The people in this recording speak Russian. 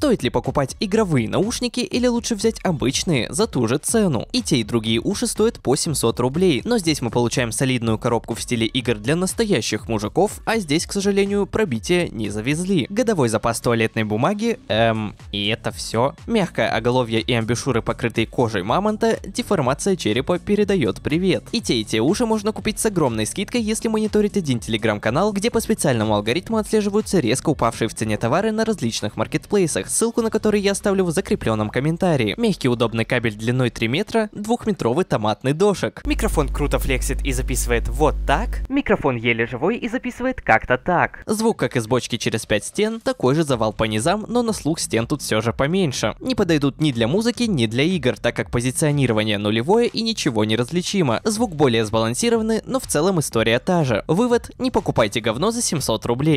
Стоит ли покупать игровые наушники или лучше взять обычные за ту же цену? И те и другие уши стоят по 700 рублей, но здесь мы получаем солидную коробку в стиле игр для настоящих мужиков, а здесь, к сожалению, пробития не завезли. Годовой запас туалетной бумаги, эм, и это все. Мягкое оголовье и амбушюры, покрытые кожей мамонта, деформация черепа передает привет. И те и те уши можно купить с огромной скидкой, если мониторить один телеграм-канал, где по специальному алгоритму отслеживаются резко упавшие в цене товары на различных маркетплейсах, ссылку на который я оставлю в закрепленном комментарии. Мягкий удобный кабель длиной 3 метра, двухметровый томатный дошек. Микрофон круто флексит и записывает вот так. Микрофон еле живой и записывает как-то так. Звук как из бочки через 5 стен, такой же завал по низам, но на слух стен тут все же поменьше. Не подойдут ни для музыки, ни для игр, так как позиционирование нулевое и ничего не различимо. Звук более сбалансированный, но в целом история та же. Вывод, не покупайте говно за 700 рублей.